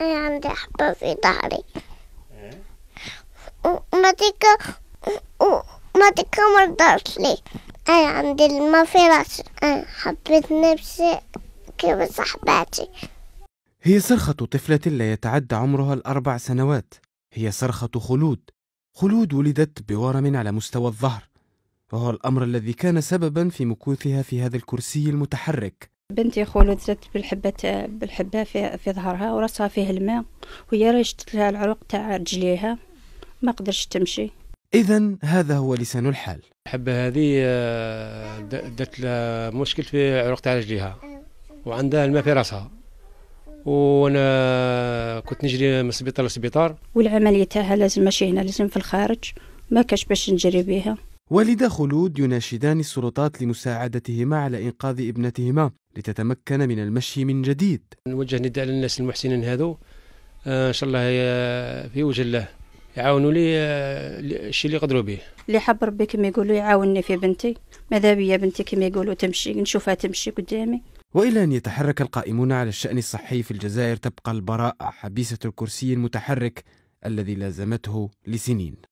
أنا عندي حبة في ظهري إيه؟ وما تيكا مرضاش لي أنا عندي الما في راسي أنا حبيت نفسي كيف صحباتي هي صرخة طفلة لا يتعدى عمرها الأربع سنوات هي صرخة خلود خلود ولدت بورم على مستوى الظهر وهو الأمر الذي كان سببا في مكوثها في هذا الكرسي المتحرك بنتي زادت بالحبة بالحبة في, في ظهرها وراسها فيه الماء وهي رشت لها العروق تاع رجليها ما قدرش تمشي إذا هذا هو لسان الحال الحبة هذه آه، دات لها مشكل في عروق تاع رجليها وعندها الماء في راسها وانا كنت نجري من السبيطار للسبيطار والعملية تاعها لازم ماشي هنا لازم في الخارج ما كاش باش نجري بها والدا خلود يناشدان السلطات لمساعدتهما على إنقاذ ابنتهما لتتمكن من المشي من جديد نوجه نداء للناس المحسنين هذو آه، ان شاء الله في وجه الله يعاونوا لي آه، الشيء اللي يقدروا به اللي حب ربي كما يقولوا يعاونني في بنتي ماذا بيا بنتي كما يقولوا تمشي نشوفها تمشي قدامي والى ان يتحرك القائمون على الشان الصحي في الجزائر تبقى البراءه حبيسه الكرسي المتحرك الذي لازمته لسنين